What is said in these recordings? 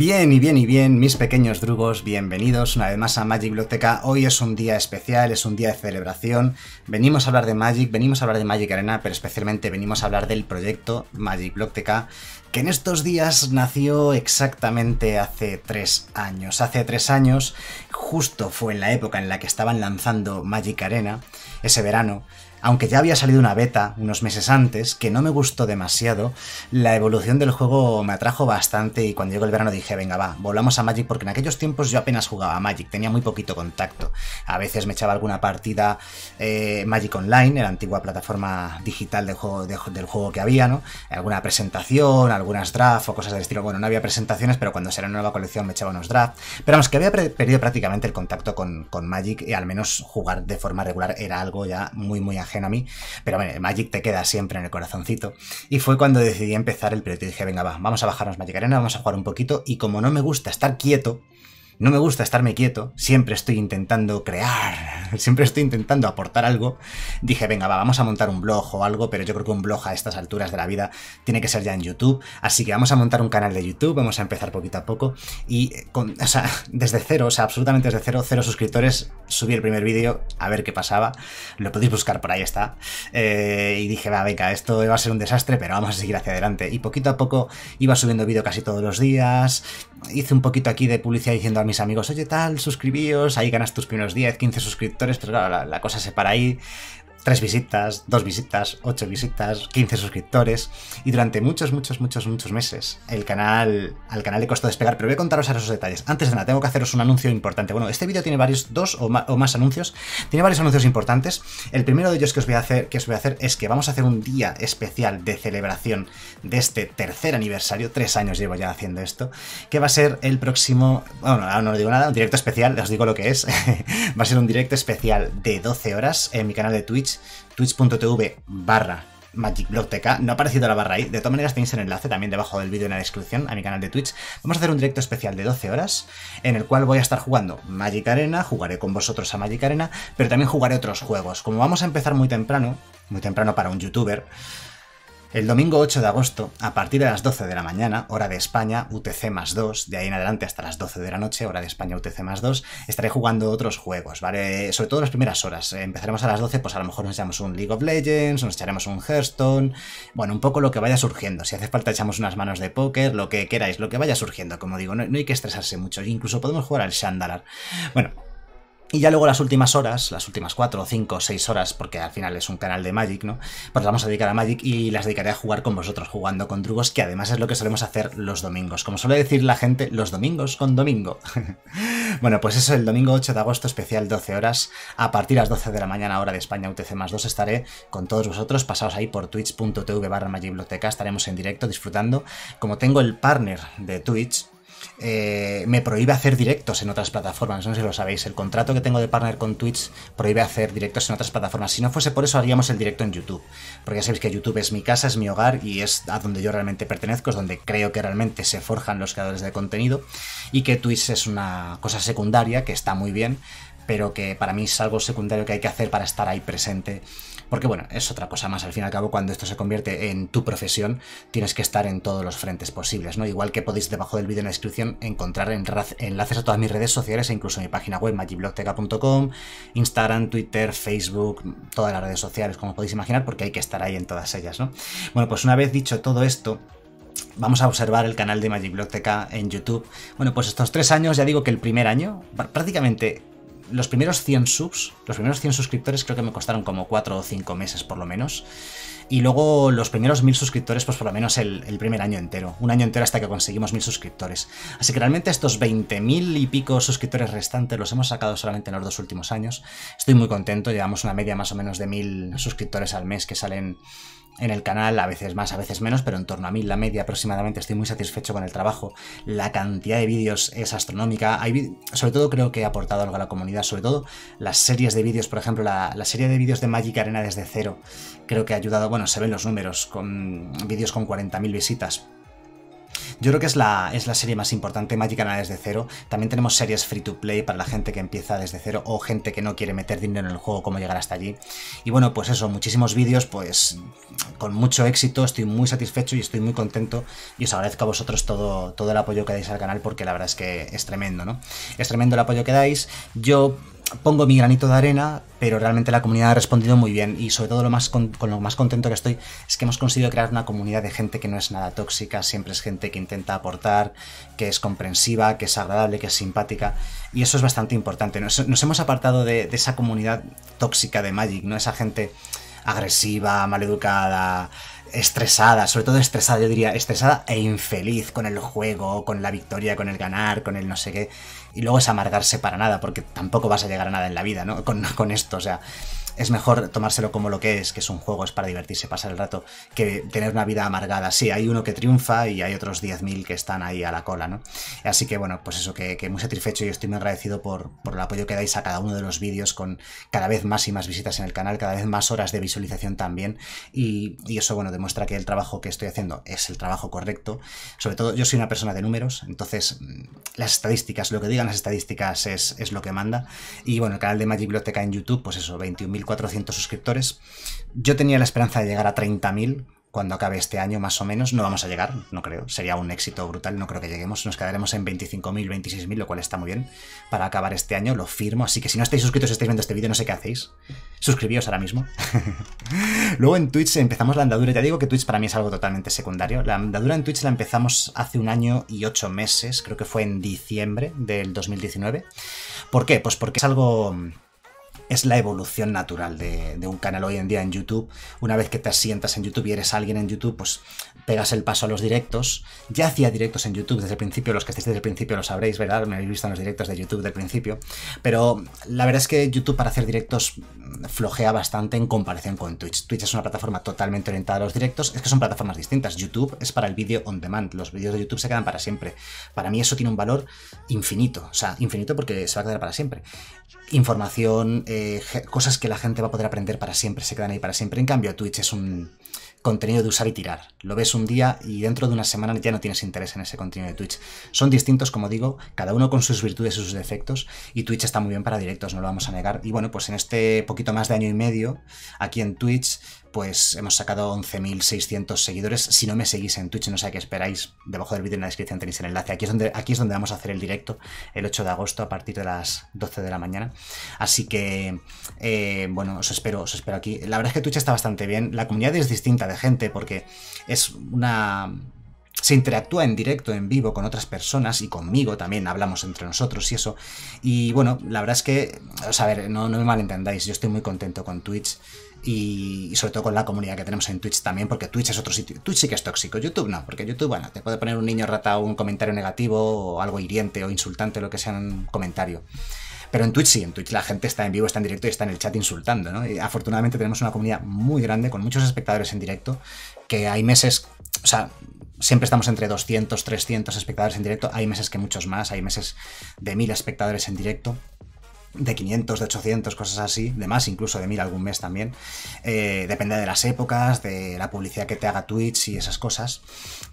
Bien y bien y bien, mis pequeños drugos, bienvenidos una vez más a Magic Biblioteca. Hoy es un día especial, es un día de celebración. Venimos a hablar de Magic, venimos a hablar de Magic Arena, pero especialmente venimos a hablar del proyecto Magic Biblioteca, que en estos días nació exactamente hace tres años. Hace tres años, justo fue en la época en la que estaban lanzando Magic Arena, ese verano aunque ya había salido una beta unos meses antes, que no me gustó demasiado, la evolución del juego me atrajo bastante y cuando llegó el verano dije, venga va, volvamos a Magic porque en aquellos tiempos yo apenas jugaba a Magic, tenía muy poquito contacto. A veces me echaba alguna partida eh, Magic Online, la antigua plataforma digital del juego, que había, ¿no? Alguna presentación, algunas drafts o cosas del estilo. Bueno, no había presentaciones, pero cuando una nueva colección me echaba unos drafts. Pero vamos, que había perdido prácticamente el contacto con, con Magic y al menos jugar de forma regular era algo ya muy, muy a mí, pero bueno, Magic te queda siempre en el corazoncito. Y fue cuando decidí empezar el proyecto y dije, venga, va, vamos a bajarnos Magic Arena, vamos a jugar un poquito, y como no me gusta estar quieto, no me gusta estarme quieto, siempre estoy intentando crear, siempre estoy intentando aportar algo. Dije, venga, va, vamos a montar un blog o algo, pero yo creo que un blog a estas alturas de la vida tiene que ser ya en YouTube. Así que vamos a montar un canal de YouTube, vamos a empezar poquito a poco. Y, eh, con, desde cero, o sea, absolutamente desde cero, cero suscriptores, subí el primer vídeo a ver qué pasaba. Lo podéis buscar por ahí, está. Eh, y dije, va, venga, esto va a ser un desastre, pero vamos a seguir hacia adelante. Y poquito a poco iba subiendo vídeo casi todos los días. Hice un poquito aquí de publicidad diciendo, mis amigos, oye tal, suscribíos, ahí ganas tus primeros 10, 15 suscriptores, pero claro, la, la cosa se para ahí tres visitas, dos visitas, ocho visitas, 15 suscriptores. Y durante muchos, muchos, muchos, muchos meses el canal, al canal le costó despegar, pero voy a contaros ahora esos detalles. Antes de nada, tengo que haceros un anuncio importante. Bueno, este vídeo tiene varios, dos o, más anuncios. Tiene varios anuncios importantes. El primero de ellos que os, voy a hacer, que os voy a hacer es que vamos a hacer un día especial de celebración de este tercer aniversario. Tres años llevo ya haciendo esto. Que va a ser el próximo... Bueno, no, no digo nada, un directo especial, os digo lo que es. va a ser un directo especial de 12 horas en mi canal de Twitch twitch.tv barra MagicBlogTK. No ha aparecido la barra ahí. De todas maneras tenéis el enlace también debajo del vídeo en la descripción a mi canal de Twitch. Vamos a hacer un directo especial de 12 horas en el cual voy a estar jugando Magic Arena, jugaré con vosotros a Magic Arena, pero también jugaré otros juegos. Como vamos a empezar muy temprano, muy temprano para un youtuber, el domingo 8 de agosto, a partir de las 12 de la mañana, hora de España, UTC más 2, de ahí en adelante hasta las 12 de la noche, hora de España, UTC más 2, estaré jugando otros juegos, ¿vale? Sobre todo las primeras horas. Empezaremos a las 12, pues a lo mejor nos echamos un League of Legends, nos echaremos un Hearthstone, bueno, un poco lo que vaya surgiendo. Si hace falta echamos unas manos de póker, lo que queráis, lo que vaya surgiendo, como digo, no, no hay que estresarse mucho. Incluso podemos jugar al Shandalar. Bueno, y ya luego las últimas horas, las últimas 4, 5, 6 horas, porque al final es un canal de Magic, ¿no? Pues las vamos a dedicar a Magic y las dedicaré a jugar con vosotros, jugando con trucos, que además es lo que solemos hacer los domingos. Como suele decir la gente, los domingos con domingo. bueno, pues eso, el domingo 8 de agosto, especial 12 horas. A partir de las 12 de la mañana, hora de España, UTC más 2, estaré con todos vosotros. Pasaos ahí por twitch.tv barra Magicbiblioteca, estaremos en directo disfrutando. Como tengo el partner de Twitch, eh, me prohíbe hacer directos en otras plataformas. No sé si lo sabéis. El contrato que tengo de partner con Twitch prohíbe hacer directos en otras plataformas. Si no fuese por eso, haríamos el directo en YouTube. Porque ya sabéis que YouTube es mi casa, es mi hogar y es a donde yo realmente pertenezco, es donde creo que realmente se forjan los creadores de contenido. Y que Twitch es una cosa secundaria que está muy bien, pero que para mí es algo secundario que hay que hacer para estar ahí presente porque bueno, es otra cosa más. Al fin y al cabo, cuando esto se convierte en tu profesión, tienes que estar en todos los frentes posibles, ¿no? Igual que podéis debajo del vídeo en la descripción encontrar enlaces a todas mis redes sociales e incluso mi página web, magiblogteca.com, Instagram, Twitter, Facebook, todas las redes sociales, como podéis imaginar, porque hay que estar ahí en todas ellas, ¿no? Bueno, pues una vez dicho todo esto, vamos a observar el canal de Magic en YouTube. Bueno, pues estos tres años, ya digo que el primer año, prácticamente los primeros 100 subs, los primeros 100 suscriptores creo que me costaron como 4 o 5 meses por lo menos. Y luego los primeros 1000 suscriptores, pues por lo menos el, primer año entero. Un año entero hasta que conseguimos 1000 suscriptores. Así que realmente estos 20.000 y pico suscriptores restantes los hemos sacado solamente en los dos últimos años. Estoy muy contento, llevamos una media más o menos de 1000 suscriptores al mes que salen en el canal, a veces más, a veces menos, pero en torno a mil la media aproximadamente. Estoy muy satisfecho con el trabajo. La cantidad de vídeos es astronómica. Hay, sobre todo creo que he aportado algo a la comunidad, sobre todo las series de vídeos, por ejemplo, la, la serie de vídeos de Magic Arena desde cero. Creo que ha ayudado, bueno, se ven los números, con vídeos con 40.000 visitas yo creo que es la, es la serie más importante, Magic Canal desde cero. También tenemos series free to play para la gente que empieza desde cero o gente que no quiere meter dinero en el juego, cómo llegar hasta allí. Y bueno, pues eso, muchísimos vídeos, pues con mucho éxito, estoy muy satisfecho y estoy muy contento y os agradezco a vosotros todo, todo el apoyo que dais al canal porque la verdad es que es tremendo, ¿no? Es tremendo el apoyo que dais. Yo pongo mi granito de arena, pero realmente la comunidad ha respondido muy bien y sobre todo lo más con, lo más contento que estoy es que hemos conseguido crear una comunidad de gente que no es nada tóxica, siempre es gente que intenta aportar, que es comprensiva, que es agradable, que es simpática y eso es bastante importante. Nos, hemos apartado de, esa comunidad tóxica de Magic, ¿no? Esa gente agresiva, maleducada, estresada, sobre todo estresada, yo diría, estresada e infeliz con el juego, con la victoria, con el ganar, con el no sé qué. Y luego es amargarse para nada, porque tampoco vas a llegar a nada en la vida, ¿no? Con, con esto, o sea, es mejor tomárselo como lo que es, que es un juego, es para divertirse, pasar el rato, que tener una vida amargada. Sí, hay uno que triunfa y hay otros 10.000 que están ahí a la cola, ¿no? Así que bueno, pues eso, que, que muy satisfecho y estoy muy agradecido por, por el apoyo que dais a cada uno de los vídeos con cada vez más y más visitas en el canal, cada vez más horas de visualización también. Y, eso, bueno, demuestra que el trabajo que estoy haciendo es el trabajo correcto. Sobre todo, yo soy una persona de números, entonces mm, las estadísticas, lo que digan las estadísticas es, lo que manda. Y bueno, el canal de Magic Biblioteca en YouTube, pues eso, 21.000 400 suscriptores. Yo tenía la esperanza de llegar a 30.000 cuando acabe este año, más o menos. No vamos a llegar, no creo. Sería un éxito brutal, no creo que lleguemos. Nos quedaremos en 25.000, 26.000, lo cual está muy bien para acabar este año, lo firmo. Así que si no estáis suscritos, estáis viendo este vídeo, no sé qué hacéis. Suscribíos ahora mismo. Luego en Twitch empezamos la andadura. Ya digo que Twitch para mí es algo totalmente secundario. La andadura en Twitch la empezamos hace un año y ocho meses, creo que fue en diciembre del 2019. ¿Por qué? Pues porque es algo es la evolución natural de, un canal hoy en día en YouTube. Una vez que te sientas en YouTube y eres alguien en YouTube, pues pegas el paso a los directos. Ya hacía directos en YouTube desde el principio, los que estéis desde el principio lo sabréis, ¿verdad? Me habéis visto en los directos de YouTube del principio. Pero la verdad es que YouTube para hacer directos mm, flojea bastante en comparación con Twitch. Twitch es una plataforma totalmente orientada a los directos, es que son plataformas distintas. YouTube es para el vídeo on demand, los vídeos de YouTube se quedan para siempre. Para mí eso tiene un valor infinito, o sea, infinito porque se va a quedar para siempre. Información, eh, cosas que la gente va a poder aprender para siempre, se quedan ahí para siempre. En cambio, Twitch es un contenido de usar y tirar. Lo ves un día y dentro de una semana ya no tienes interés en ese contenido de Twitch. Son distintos, como digo, cada uno con sus virtudes y sus defectos, y Twitch está muy bien para directos, no lo vamos a negar. Y bueno, pues en este poquito más de año y medio, aquí en Twitch, pues hemos sacado 11.600 seguidores. Si no me seguís en Twitch, no sé a qué esperáis, debajo del vídeo en la descripción tenéis el enlace. Aquí es, donde, aquí es donde vamos a hacer el directo, el 8 de agosto, a partir de las 12 de la mañana. Así que, eh, bueno, os espero, os espero aquí. La verdad es que Twitch está bastante bien. La comunidad es distinta de gente porque es una se interactúa en directo, en vivo, con otras personas y conmigo también hablamos entre nosotros y eso. Y bueno, la verdad es que, o sea, a ver, no, me malentendáis, yo estoy muy contento con Twitch y, sobre todo con la comunidad que tenemos en Twitch también, porque Twitch es otro sitio. Twitch sí que es tóxico, YouTube no, porque YouTube, bueno, te puede poner un niño rata o un comentario negativo o algo hiriente o insultante, lo que sea en un comentario. Pero en Twitch sí, en Twitch la gente está en vivo, está en directo y está en el chat insultando, ¿no? Y afortunadamente tenemos una comunidad muy grande, con muchos espectadores en directo, que hay meses, o sea, siempre estamos entre 200, 300 espectadores en directo. Hay meses que muchos más, hay meses de 1000 espectadores en directo de 500, de 800, cosas así, de más incluso, de 1000 algún mes también. Eh, depende de las épocas, de la publicidad que te haga Twitch y esas cosas.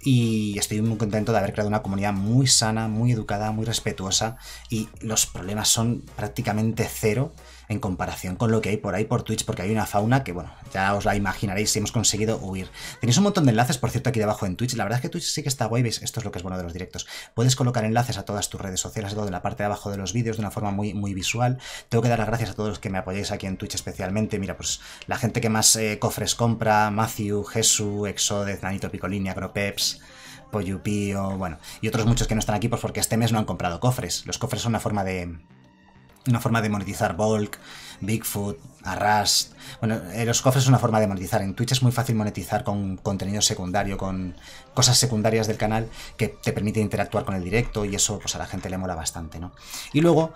Y estoy muy contento de haber creado una comunidad muy sana, muy educada, muy respetuosa y los problemas son prácticamente cero en comparación con lo que hay por ahí por Twitch, porque hay una fauna que, bueno, ya os la imaginaréis si hemos conseguido huir. Tenéis un montón de enlaces, por cierto, aquí debajo en Twitch. La verdad es que Twitch sí que está guay, ¿veis? Esto es lo que es bueno de los directos. Puedes colocar enlaces a todas tus redes sociales, todo de la parte de abajo de los vídeos, de una forma muy, muy visual. Tengo que dar las gracias a todos los que me apoyáis aquí en Twitch especialmente. Mira, pues la gente que más eh, cofres compra, Matthew, Jesús, Exodes, Nanito Picolini, Agropeps... Poyupio, bueno, y otros muchos que no están aquí pues porque este mes no han comprado cofres. Los cofres son una forma de, una forma de monetizar Bulk, Bigfoot, Arrast. Bueno, eh, los cofres es una forma de monetizar. En Twitch es muy fácil monetizar con contenido secundario, con cosas secundarias del canal que te permite interactuar con el directo y eso pues a la gente le mola bastante, ¿no? Y luego,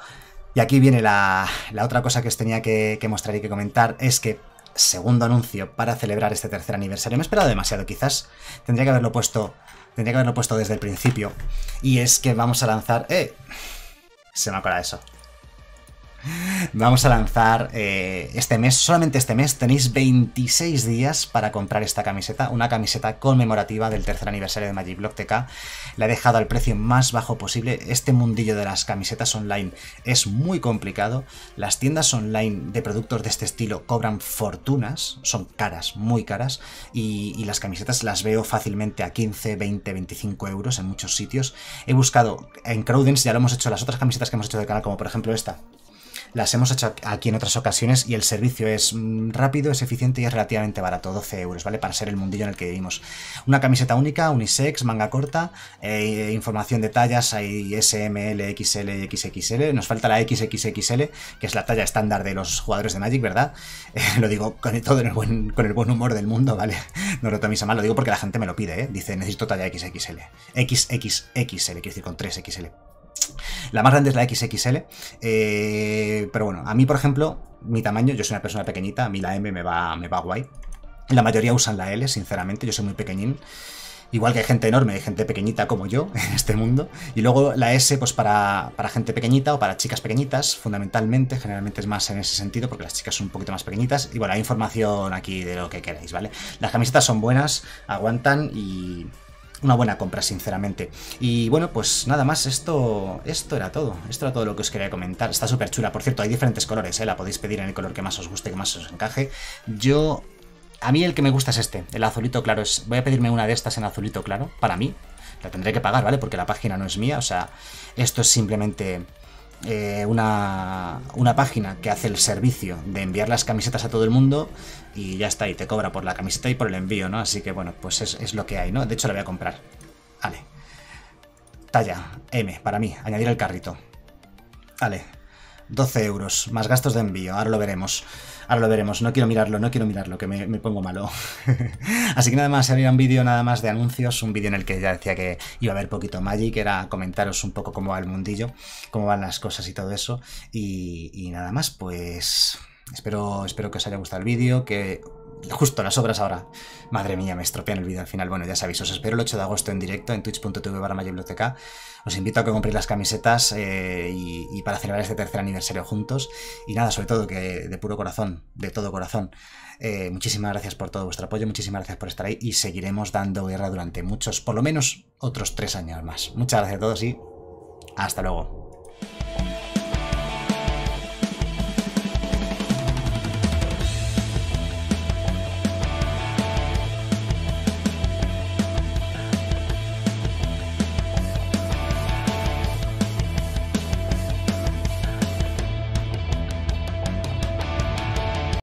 y aquí viene la, otra cosa que os tenía que, mostrar y que comentar, es que segundo anuncio para celebrar este tercer aniversario. Me he esperado demasiado, quizás. Tendría que haberlo puesto. Tendría que haberlo puesto desde el principio. Y es que vamos a lanzar. ¡Eh! Se me acuerda eso. Vamos a lanzar eh, este mes, solamente este mes, tenéis 26 días para comprar esta camiseta, una camiseta conmemorativa del tercer aniversario de Magic Block TK. La he dejado al precio más bajo posible. Este mundillo de las camisetas online es muy complicado. Las tiendas online de productos de este estilo cobran fortunas, son caras, muy caras, y, las camisetas las veo fácilmente a 15, 20, 25 euros en muchos sitios. He buscado en Crowdens, ya lo hemos hecho las otras camisetas que hemos hecho del canal, como por ejemplo esta, las hemos hecho aquí en otras ocasiones y el servicio es mm, rápido, es eficiente y es relativamente barato, 12 euros, ¿vale? Para ser el mundillo en el que vivimos. Una camiseta única, unisex, manga corta, eh, información de tallas, hay SML, XL y XXL. Nos falta la XXXL, que es la talla estándar de los jugadores de Magic, ¿verdad? Eh, lo digo con todo el buen, con el buen humor del mundo, ¿vale? No lo toméis a mal, lo digo porque la gente me lo pide, ¿eh? Dice, necesito talla XXL. XXXL, quiero decir con 3XL. La más grande es la XXL, eh, pero bueno, a mí, por ejemplo, mi tamaño, yo soy una persona pequeñita, a mí la M me va, me va guay. La mayoría usan la L, sinceramente, yo soy muy pequeñín. Igual que hay gente enorme, hay gente pequeñita como yo en este mundo. Y luego la S, pues para, para, gente pequeñita o para chicas pequeñitas, fundamentalmente, generalmente es más en ese sentido, porque las chicas son un poquito más pequeñitas. Y bueno, hay información aquí de lo que queráis, ¿vale? Las camisetas son buenas, aguantan y, una buena compra, sinceramente. Y bueno, pues nada más, esto, esto era todo. Esto era todo lo que os quería comentar. Está súper chula. Por cierto, hay diferentes colores, ¿eh? La podéis pedir en el color que más os guste, que más os encaje. Yo... A mí el que me gusta es este, el azulito claro. Es, voy a pedirme una de estas en azulito claro, para mí. La tendré que pagar, ¿vale? Porque la página no es mía. O sea, esto es simplemente eh, una, página que hace el servicio de enviar las camisetas a todo el mundo y ya está, y te cobra por la camiseta y por el envío, ¿no? Así que bueno, pues es, es lo que hay, ¿no? De hecho, la voy a comprar. Vale. Talla, M, para mí, añadir el carrito. Vale, 12 euros, más gastos de envío, ahora lo veremos. Ahora lo veremos, no quiero mirarlo, no quiero mirarlo, que me, pongo malo. Así que nada más, había un vídeo nada más de anuncios, un vídeo en el que ya decía que iba a haber poquito Magic, era comentaros un poco cómo va el mundillo, cómo van las cosas y todo eso. y nada más, pues Espero, espero que os haya gustado el vídeo, que justo las obras ahora. Madre mía, me estropean el vídeo al final. Bueno, ya sabéis, os espero el 8 de agosto en directo en twitch.tv barra biblioteca. Os invito a que compréis las camisetas eh, y, para celebrar este tercer aniversario juntos. Y nada, sobre todo que de puro corazón, de todo corazón. Eh, muchísimas gracias por todo vuestro apoyo, muchísimas gracias por estar ahí y seguiremos dando guerra durante muchos, por lo menos otros tres años más. Muchas gracias a todos y hasta luego.